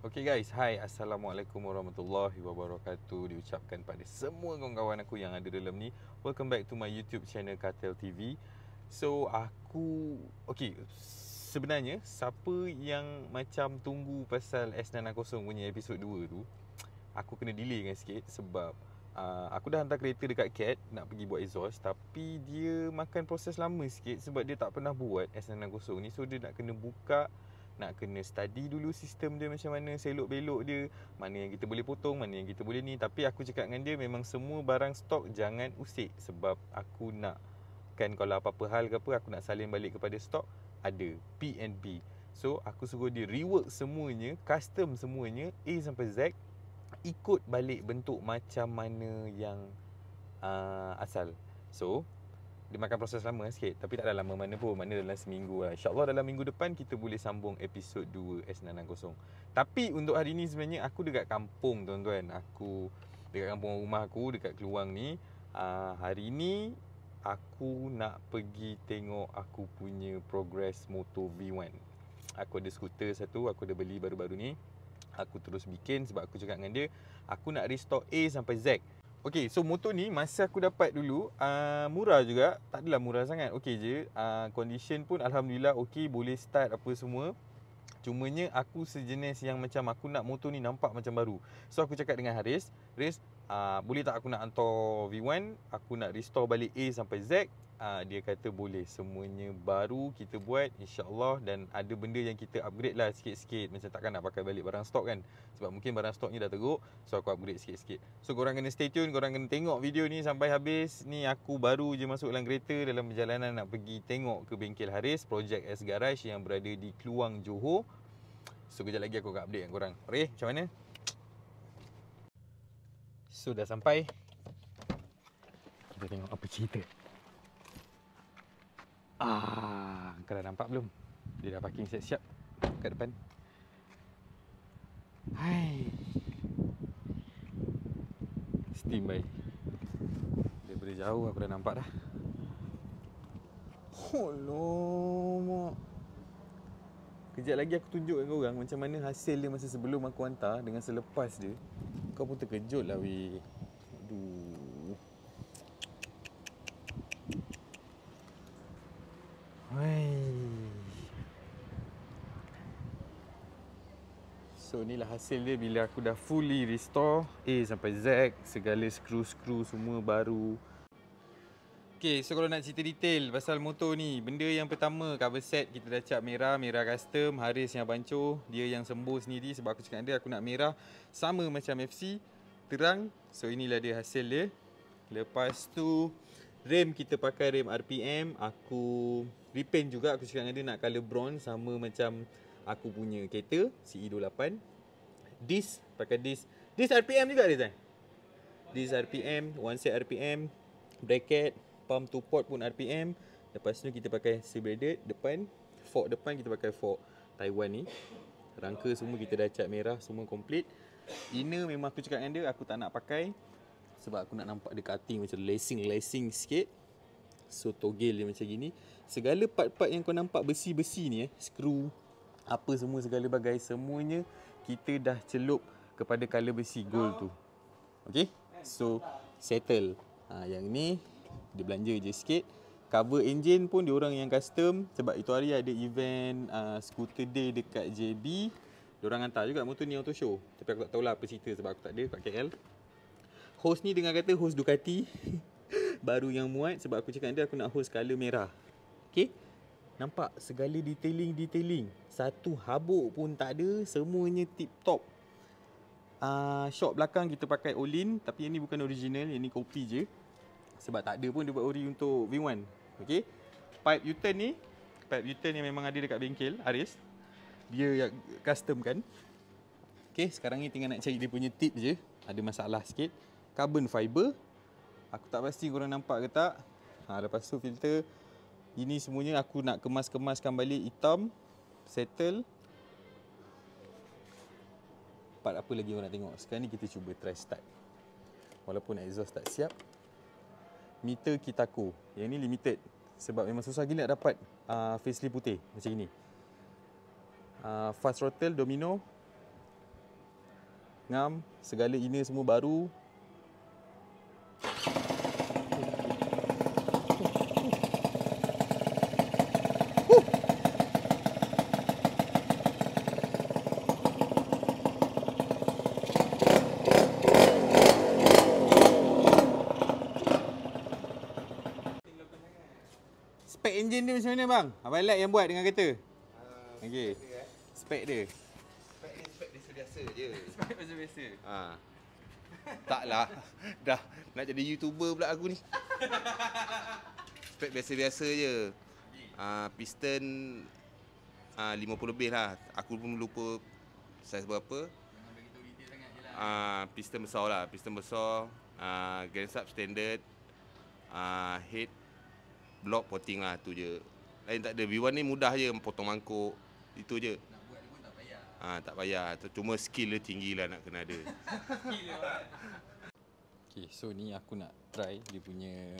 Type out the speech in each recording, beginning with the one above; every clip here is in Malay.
Okay guys, Hi, Assalamualaikum Warahmatullahi Wabarakatuh Diucapkan pada semua kawan-kawan aku yang ada dalam ni Welcome back to my YouTube channel Kartel TV So, aku... Okay, sebenarnya siapa yang macam tunggu pasal S90 punya episod 2 tu Aku kena delay kan sikit sebab uh, Aku dah hantar kereta dekat CAT nak pergi buat exhaust Tapi dia makan proses lama sikit sebab dia tak pernah buat S90 ni So, dia nak kena buka nak kena study dulu sistem dia macam mana selok belok dia mana yang kita boleh potong mana yang kita boleh ni tapi aku cakap dengan dia memang semua barang stok jangan usik sebab aku nak kan kalau apa-apa hal ke apa aku nak salin balik kepada stok ada PNB so aku suruh dia rework semuanya custom semuanya A sampai Z ikut balik bentuk macam mana yang uh, asal so dia makan proses lama sikit tapi tak ada lama mana pun mana dalam seminggu lah insyaallah dalam minggu depan kita boleh sambung episod 2 S960 tapi untuk hari ni sebenarnya aku dekat kampung tuan-tuan aku dekat kampung rumah aku dekat Keluang ni uh, hari ni aku nak pergi tengok aku punya progress motor V1 aku ada skuter satu aku ada beli baru-baru ni aku terus bikin sebab aku cakap dengan dia aku nak restore A sampai Z Okay so motor ni Masa aku dapat dulu uh, Murah juga Tak adalah murah sangat Okay je uh, Condition pun Alhamdulillah Okay boleh start apa semua Cumanya aku sejenis yang macam Aku nak motor ni nampak macam baru So aku cakap dengan Haris Haris Ah, boleh tak aku nak hantar V1 aku nak restore balik A sampai Z uh, dia kata boleh semuanya baru kita buat insyaallah dan ada benda yang kita upgrade lah sikit-sikit macam takkan nak pakai balik barang stok kan sebab mungkin barang stoknya dah teruk so aku upgrade sikit-sikit so korang kena stay tune korang kena tengok video ni sampai habis ni aku baru je masuk dalam kereta dalam perjalanan nak pergi tengok ke bengkel Haris projek S Garage yang berada di Keluang Johor So kejap lagi aku akan update dengan korang Reh macam mana? Sudah sampai Kita tengok apa cerita Ah, Kau nampak belum? Dia dah parking siap-siap Kat depan Hai Steam baik Daripada jauh aku dah nampak dah Alamak Kejap lagi aku tunjuk dengan korang Macam mana hasil dia masa sebelum aku hantar Dengan selepas dia kau pun terkejut lah weh Aduh Hai. So inilah hasil dia bila aku dah fully restore A sampai Z Segala skru-skru semua baru Okay, so kalau nak cerita detail pasal motor ni, benda yang pertama cover set kita dah cap merah, merah custom, Haris yang bancuh, dia yang sembuh sendiri sebab aku cakap dia aku nak merah sama macam FC, terang. So inilah dia hasil dia. Lepas tu rim kita pakai rim RPM, aku repaint juga aku cakap dia nak color bronze sama macam aku punya kereta CE28. Disc pakai disc. Disc RPM juga dia Disc RPM, one set RPM, bracket pump to port pun RPM Lepas tu kita pakai Sebraded depan Fork depan kita pakai fork Taiwan ni Rangka semua kita dah cat merah Semua complete Inner memang aku cakap dengan dia Aku tak nak pakai Sebab aku nak nampak dia cutting Macam lacing-lacing sikit So togel dia macam gini Segala part-part yang kau nampak besi-besi ni eh Screw Apa semua segala bagai Semuanya Kita dah celup Kepada colour besi gold tu Okay So Settle ha, Yang ni dia belanja je sikit cover engine pun dia orang yang custom sebab itu hari ada event uh, scooter day dekat JB dia orang hantar juga motor ni auto show tapi aku tak tahulah apa cerita sebab aku tak ada kat KL host ni dengar kata host Ducati baru yang muat sebab aku cakap dia aku nak host color merah okey nampak segala detailing detailing satu habuk pun tak ada semuanya tip top Uh, ah, shock belakang kita pakai Olin Tapi yang ni bukan original Yang ni copy je sebab tak ada pun dia buat ori untuk V1 okey pipe U-turn ni pipe U-turn yang memang ada dekat bengkel Aris dia yang custom kan okey sekarang ni tinggal nak cari dia punya tip je ada masalah sikit carbon fiber aku tak pasti korang nampak ke tak ha lepas tu filter ini semuanya aku nak kemas-kemaskan balik hitam settle Part apa lagi orang nak tengok Sekarang ni kita cuba try start Walaupun exhaust tak siap Meter Kitaku. Yang ini limited sebab memang susah gila nak dapat uh, face lip putih macam ini. Uh, fast Rotel, Domino, Ngam, segala ini semua baru enjin dia macam mana bang? Apa elak yang buat dengan kereta? Uh, ah, okay. Eh. Spek dia. Spek dia spek biasa biasa je. spek macam biasa. Ha. Taklah. Dah nak jadi YouTuber pula aku ni. Spek biasa-biasa je. Uh, piston ha, uh, 50 lebih lah. Aku pun lupa saiz berapa. Uh, piston besar lah. Piston besar. Uh, gear standard. Uh, head blok poting lah tu je. Lain tak ada B1 ni mudah je potong mangkuk itu je. Ah ha, tak payah. tu Cuma skill dia tinggi lah nak kena ada. okay, so ni aku nak try dia punya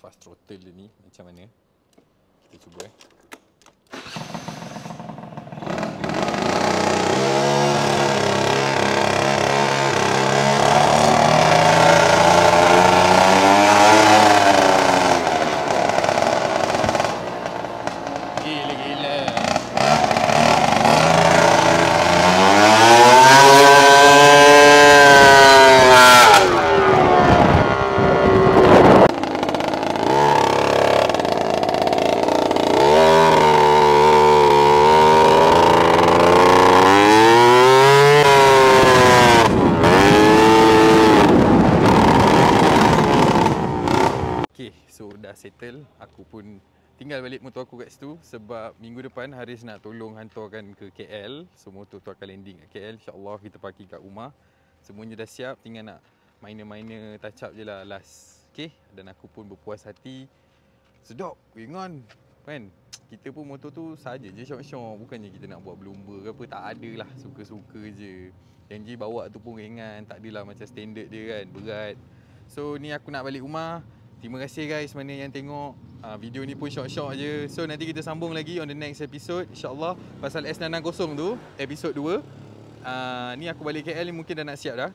fast throttle dia ni macam mana. Kita cuba eh. dah settle Aku pun tinggal balik motor aku kat situ Sebab minggu depan Haris nak tolong hantarkan ke KL So motor tu akan landing kat KL Allah kita parking kat rumah Semuanya dah siap Tinggal nak minor-minor touch up je lah, last Okay Dan aku pun berpuas hati Sedap Going Kan Kita pun motor tu saja je syok-syok Bukannya kita nak buat blumber ke apa Tak ada lah Suka-suka je Janji bawa tu pun ringan Tak adalah macam standard dia kan Berat So ni aku nak balik rumah Terima kasih guys mana yang tengok uh, Video ni pun short-short je So nanti kita sambung lagi on the next episode InsyaAllah pasal S660 tu Episode 2 uh, Ni aku balik KL ni mungkin dah nak siap dah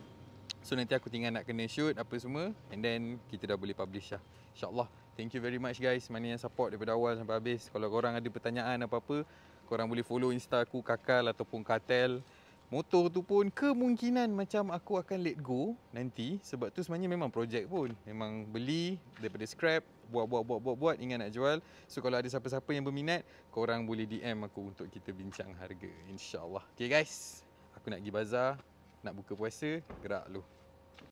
So nanti aku tinggal nak kena shoot apa semua And then kita dah boleh publish lah InsyaAllah Thank you very much guys Mana yang support daripada awal sampai habis Kalau korang ada pertanyaan apa-apa Korang boleh follow insta aku Kakal ataupun Katel Katel motor tu pun kemungkinan macam aku akan let go nanti sebab tu sebenarnya memang projek pun memang beli daripada scrap buat buat buat buat buat ingat nak jual so kalau ada siapa-siapa yang berminat korang boleh DM aku untuk kita bincang harga insyaAllah okay guys aku nak pergi bazar nak buka puasa gerak lu